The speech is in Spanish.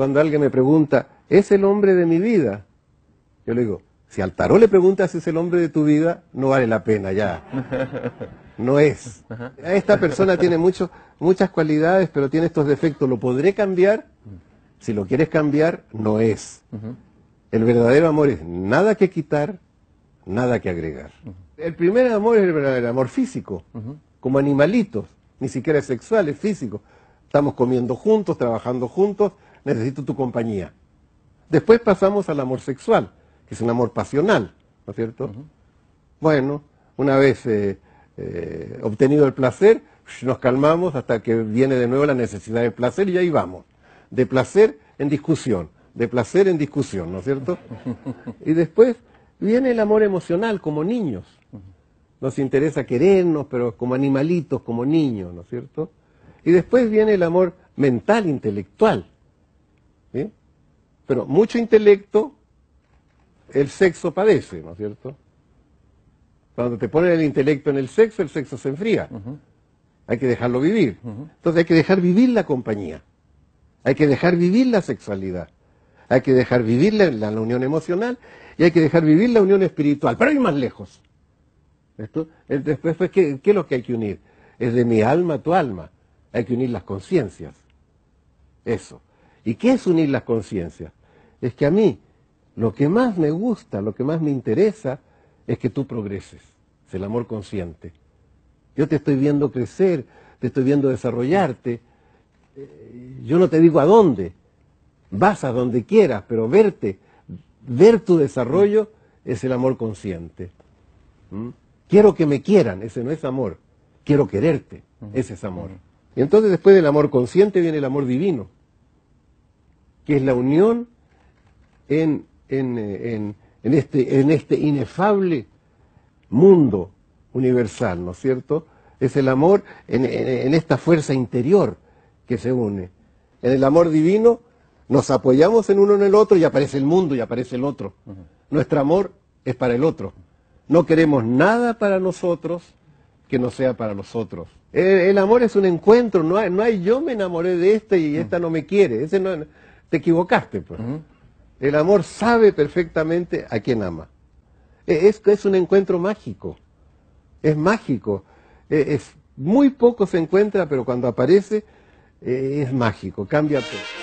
cuando alguien me pregunta, ¿es el hombre de mi vida? Yo le digo, si al tarot le preguntas si es el hombre de tu vida, no vale la pena ya. No es. Esta persona tiene mucho, muchas cualidades, pero tiene estos defectos. ¿Lo podré cambiar? Si lo quieres cambiar, no es. El verdadero amor es nada que quitar, nada que agregar. El primer amor es el verdadero amor físico, como animalitos, ni siquiera sexual, es físico. Estamos comiendo juntos, trabajando juntos, necesito tu compañía. Después pasamos al amor sexual, que es un amor pasional, ¿no es cierto? Bueno, una vez eh, eh, obtenido el placer, nos calmamos hasta que viene de nuevo la necesidad de placer y ahí vamos. De placer en discusión, de placer en discusión, ¿no es cierto? y después viene el amor emocional como niños. Nos interesa querernos, pero como animalitos, como niños, ¿no es cierto? Y después viene el amor mental, intelectual, pero mucho intelecto, el sexo padece, ¿no es cierto? Cuando te ponen el intelecto en el sexo, el sexo se enfría. Hay que dejarlo vivir. Entonces hay que dejar vivir la compañía. Hay que dejar vivir la sexualidad. Hay que dejar vivir la, unión emocional y hay que dejar vivir la unión espiritual. Pero hay más lejos. Esto, después, pues, ¿qué, ¿qué es lo que hay que unir? Es de mi alma a tu alma. Hay que unir las conciencias. Eso. ¿Y qué es unir las conciencias? es que a mí lo que más me gusta, lo que más me interesa, es que tú progreses. Es el amor consciente. Yo te estoy viendo crecer, te estoy viendo desarrollarte. Eh, yo no te digo a dónde, vas a donde quieras, pero verte, ver tu desarrollo es el amor consciente. ¿Mm? Quiero que me quieran, ese no es amor. Quiero quererte, ese es amor. Y entonces después del amor consciente viene el amor divino, que es la unión eh, en, este, en este inefable mundo universal, ¿no es cierto? Es el amor en, esta fuerza interior que se une. En el amor divino nos apoyamos en uno en el otro y aparece el mundo y aparece el otro. Nuestro amor es para el otro. No queremos nada para nosotros que no sea para los otros. El, amor es un encuentro, no hay, no hay yo me enamoré de esta y esta no me quiere. Ese no, te equivocaste. Pues. El amor sabe perfectamente a quién ama. E, es, es un encuentro mágico. Es mágico. E, es, muy poco se encuentra, pero cuando aparece e, es mágico. Cambia todo.